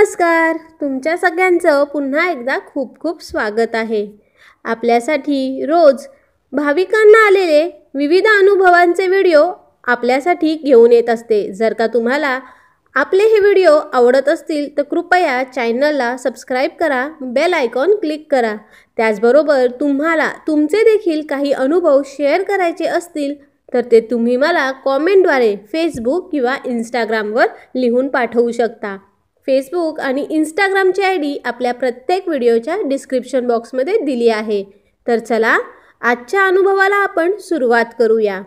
नमस्कार तुमच्या सगळ्यांचं पुन्हा एकदा खूप खूप स्वागत आहे आपल्यासाठी रोज भाविकांना आलेले विविध अनुभवांचे व्हिडिओ आपल्यासाठी घेऊन येत असते जर का तुम्हाला आपले हे व्हिडिओ आवडत असतील तर कृपया चॅनलला सबस्क्राईब करा बेल आयकॉन क्लिक करा त्याचबरोबर तुम्हाला तुमचे देखील काही अनुभव शेअर करायचे असतील तर ते तुम्ही मला कॉमेंटद्वारे फेसबुक किंवा इंस्टाग्रामवर लिहून पाठवू शकता फेसबुक आणि इंस्टाग्रामची आय डी आपल्या प्रत्येक व्हिडिओच्या डिस्क्रिप्शन बॉक्समध्ये दिली आहे तर चला आजच्या अनुभवाला आपण सुरुवात करूया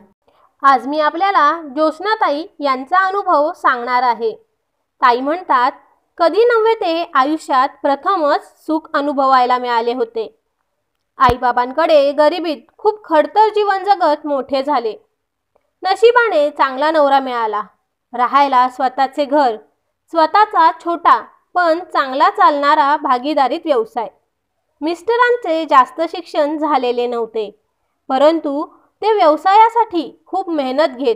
आज मी आपल्याला ज्योत्स्नाताई यांचा अनुभव सांगणार आहे ताई म्हणतात कधी नव्हे ते आयुष्यात प्रथमच सुख अनुभवायला मिळाले होते आईबाबांकडे गरिबीत खूप खडतर जीवन जगत मोठे झाले नशिबाने चांगला नवरा मिळाला राहायला स्वतःचे घर स्वतःचा छोटा पण चांगला चालणारा भागीदारीत व्यवसाय मिस्टरांचे जास्त शिक्षण झालेले नव्हते परंतु ते व्यवसायासाठी खूप मेहनत घेत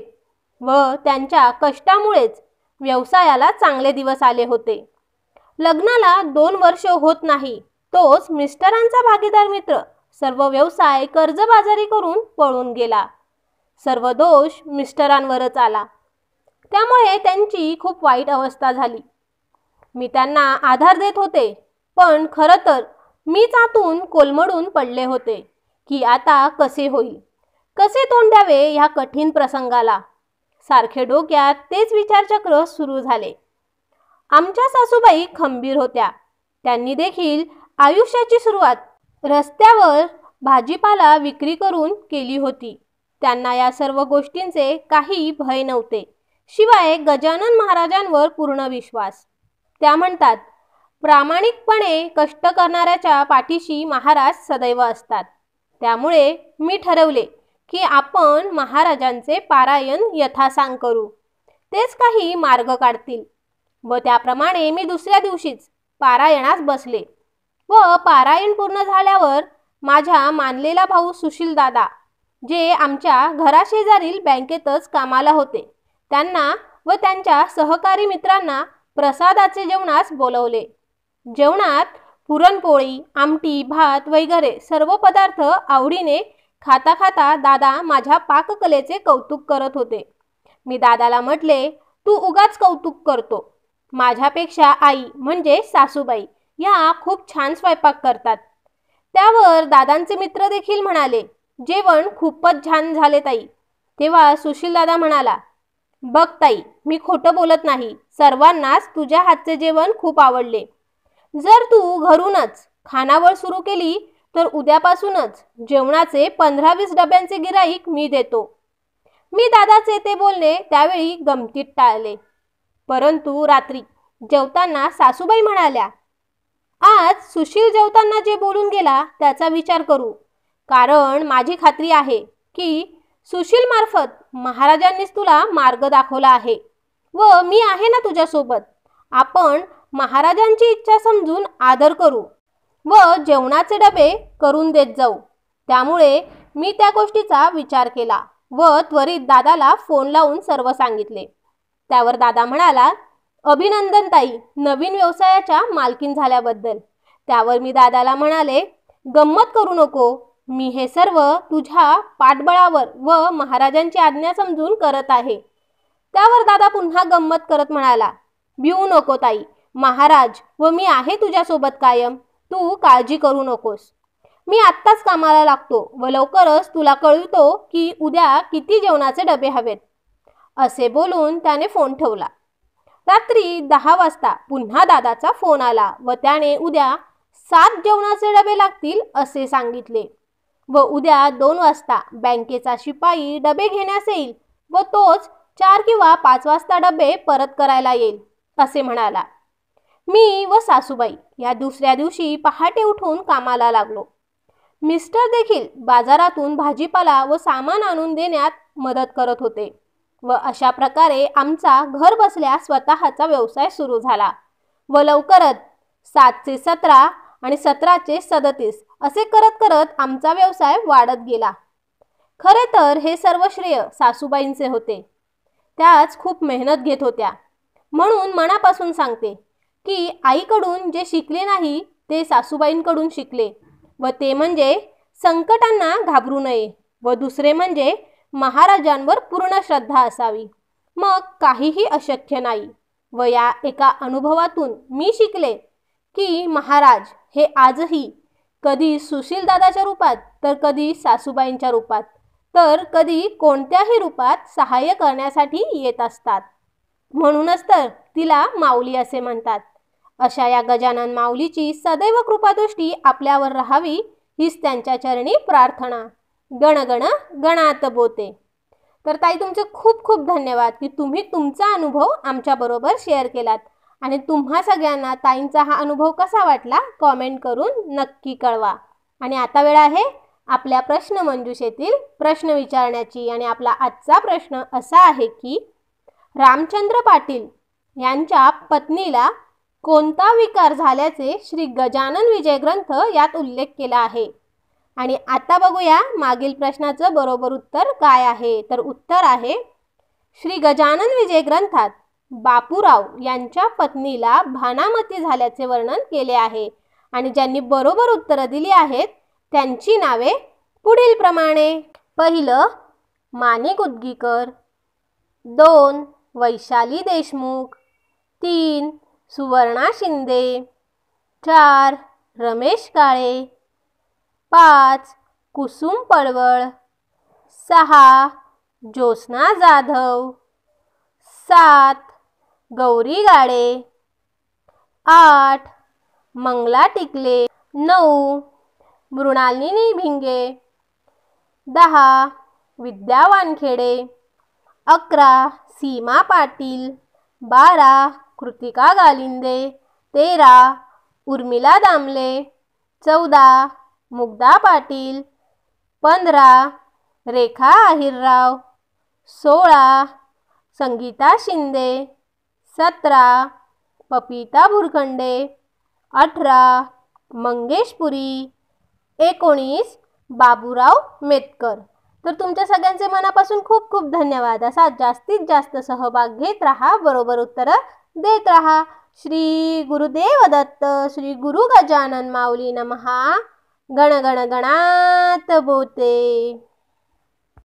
व त्यांच्या कष्टामुळेच व्यवसायाला चांगले दिवस आले होते लग्नाला दोन वर्ष होत नाही तोच मिस्टरांचा भागीदार मित्र सर्व व्यवसाय कर्जबाजारी करून पळून गेला सर्व दोष मिस्टरांवरच आला त्यामुळे त्यांची खूप वाईट अवस्था झाली मी त्यांना आधार देत होते पण खरं तर मीच आतून कोलमडून पडले होते की आता कसे होईल कसे तोंड द्यावे ह्या कठीण प्रसंगाला सारखे डोक्यात तेच विचारचक्र सुरू झाले आमच्या सासूबाई खंबीर होत्या त्यांनी देखील आयुष्याची सुरुवात रस्त्यावर भाजीपाला विक्री करून केली होती त्यांना या सर्व गोष्टींचे काही भय नव्हते शिवाय गजानन महाराजांवर पूर्ण विश्वास त्या म्हणतात प्रामाणिकपणे कष्ट करणाऱ्याच्या पाठीशी महाराज सदैव असतात त्यामुळे मी ठरवले की आपण महाराजांचे पारायण यथासांग करू तेच काही मार्ग काढतील व त्याप्रमाणे मी दुसऱ्या दिवशीच पारायणास बसले व पारायण पूर्ण झाल्यावर माझ्या मानलेला भाऊ सुशील दादा जे आमच्या घराशेजारील बँकेतच कामाला होते त्यांना व त्यांच्या सहकारी मित्रांना प्रसादाचे जेवणास बोलवले जेवणात पुरणपोळी आमटी भात वगैरे सर्व पदार्थ आवडीने खाता खाता दादा माझ्या पाककलेचे कौतुक करत होते मी दादाला म्हटले तू उगाच कौतुक करतो माझ्यापेक्षा आई म्हणजे सासूबाई या खूप छान स्वयंपाक करतात त्यावर दादांचे मित्र देखील म्हणाले जेवण खूपच छान झाले ताई तेव्हा सुशील दादा म्हणाला बघ ताई मी खोटं बोलत नाही सर्वांनाच तुझ्या हातचे जेवण खूप आवडले जर तू घरूनच खानावळ सुरू केली तर उद्यापासूनच जेवणाचे पंधरा वीस डब्यांचे गिराईक मी देतो मी दादाचे ते बोलणे त्यावेळी गमतीत टाळले परंतु रात्री जेवताना सासूबाई म्हणाल्या आज सुशील जेवताना जे बोलून गेला त्याचा विचार करू कारण माझी खात्री आहे की सुशील मार्फत महाराजांनीच तुला मार्ग दाखवला आहे व मी आहे ना तुझ्यासोबत आपण महाराजांची इच्छा समजून आदर करू व जेवणाचे डबे करून देत जाऊ त्यामुळे मी त्या गोष्टीचा विचार केला व त्वरित दादाला फोन लावून सर्व सांगितले त्यावर दादा म्हणाला अभिनंदन ताई नवीन व्यवसायाच्या मालकीन झाल्याबद्दल त्यावर मी दादाला म्हणाले गंमत करू नको मी हे सर्व तुझ्या पाठबळावर व महाराजांची आज्ञा समजून करत आहे त्यावर दादा पुन्हा गंमत करत म्हणाला भिऊ नको ताई महाराज व मी आहे तुझ्यासोबत कायम तू काळजी करू नकोस मी आत्ताच कामाला लागतो व लवकरच तुला कळवतो की उद्या किती जेवणाचे डबे हवेत असे बोलून त्याने फोन ठेवला रात्री दहा वाजता पुन्हा दादाचा फोन आला व त्याने उद्या सात जेवणाचे डबे लागतील असे सांगितले व उद्या दोन वाजता बँकेचा शिपाई डबे घेण्यास येईल व तोच चार किंवा पाच वाजता डबे परत करायला येईल असे म्हणाला मी व सासूबाई या दुसऱ्या दिवशी पहाटे उठून कामाला लागलो मिस्टर देखील बाजारातून भाजीपाला व सामान आणून देण्यात मदत करत होते व अशा प्रकारे आमचा घर बसल्या स्वतःचा व्यवसाय सुरू झाला व लवकरच सातशे सतरा आणि सतराचे सदतीस असे करत करत आमचा व्यवसाय वाढत गेला खरे तर हे सर्व श्रेय सासूबाईंचे होते त्याच खूप मेहनत घेत होत्या म्हणून मनापासून सांगते की आईकडून जे शिकले नाही ते सासूबाईंकडून शिकले व ते म्हणजे संकटांना घाबरू नये व दुसरे म्हणजे महाराजांवर पूर्ण श्रद्धा असावी मग काहीही अशक्य नाही व या एका अनुभवातून मी शिकले की महाराज हे आजही कधी सुशीलदादाच्या रूपात तर कधी सासूबाईंच्या रूपात तर कधी कोणत्याही रूपात सहाय्य करण्यासाठी येत असतात म्हणूनच तर तिला माऊली असे म्हणतात अशा या गजानन माऊलीची सदैव कृपादृष्टी आपल्यावर राहावी हीच त्यांच्या चरणी प्रार्थना गणगण गणात बोते तर ताई तुमचे खूप खूप धन्यवाद की तुम्ही तुमचा अनुभव आमच्याबरोबर शेअर केलात आणि तुम्हा सगळ्यांना ताईंचा हा अनुभव कसा वाटला कॉमेंट करून नक्की कळवा आणि आता वेळ आहे आपल्या प्रश्न मंजुषेतील प्रश्न विचारण्याची आणि आपला आजचा प्रश्न असा आहे की रामचंद्र पाटील यांच्या पत्नीला कोणता विकार झाल्याचे श्री गजानन विजय ग्रंथ यात उल्लेख केला आहे आणि आता बघूया मागील प्रश्नाचं बरोबर उत्तर काय आहे तर उत्तर आहे श्री गजानन विजय ग्रंथात बापूराव यांच्या पत्नीला भानामती झाल्याचे वर्णन केले आहे आणि ज्यांनी बरोबर उत्तरं दिली आहेत त्यांची नावे पुढील प्रमाणे पहिलं मानिक उद्गीकर दोन वैशाली देशमुख तीन सुवर्णा शिंदे चार रमेश काळे पाच कुसुम पळवळ सहा ज्योत्स्ना जाधव सात गौरी गाडे आठ मंगला टिकले नऊ मृणालिनी भिंगे दहा विद्या वानखेडे अकरा सीमा पाटील बारा कृतिका गालिंदे तेरा उर्मिला दामले चौदा मुग्धा पाटील पंधरा रेखा आहिरराव सोळा संगीता शिंदे सतरा पपिता भुरखंडे अठरा मंगेशपुरी एकोणीस बाबूराव मेतकर तर तुमच्या सगळ्यांचे मनापासून खूप खूप धन्यवाद असा जास्तीत जास्त सहभाग घेत राहा बरोबर उत्तरं देत राहा श्री गुरुदेव दत्त श्री गुरु गजानन माऊली नमहा गण गण गणात बोते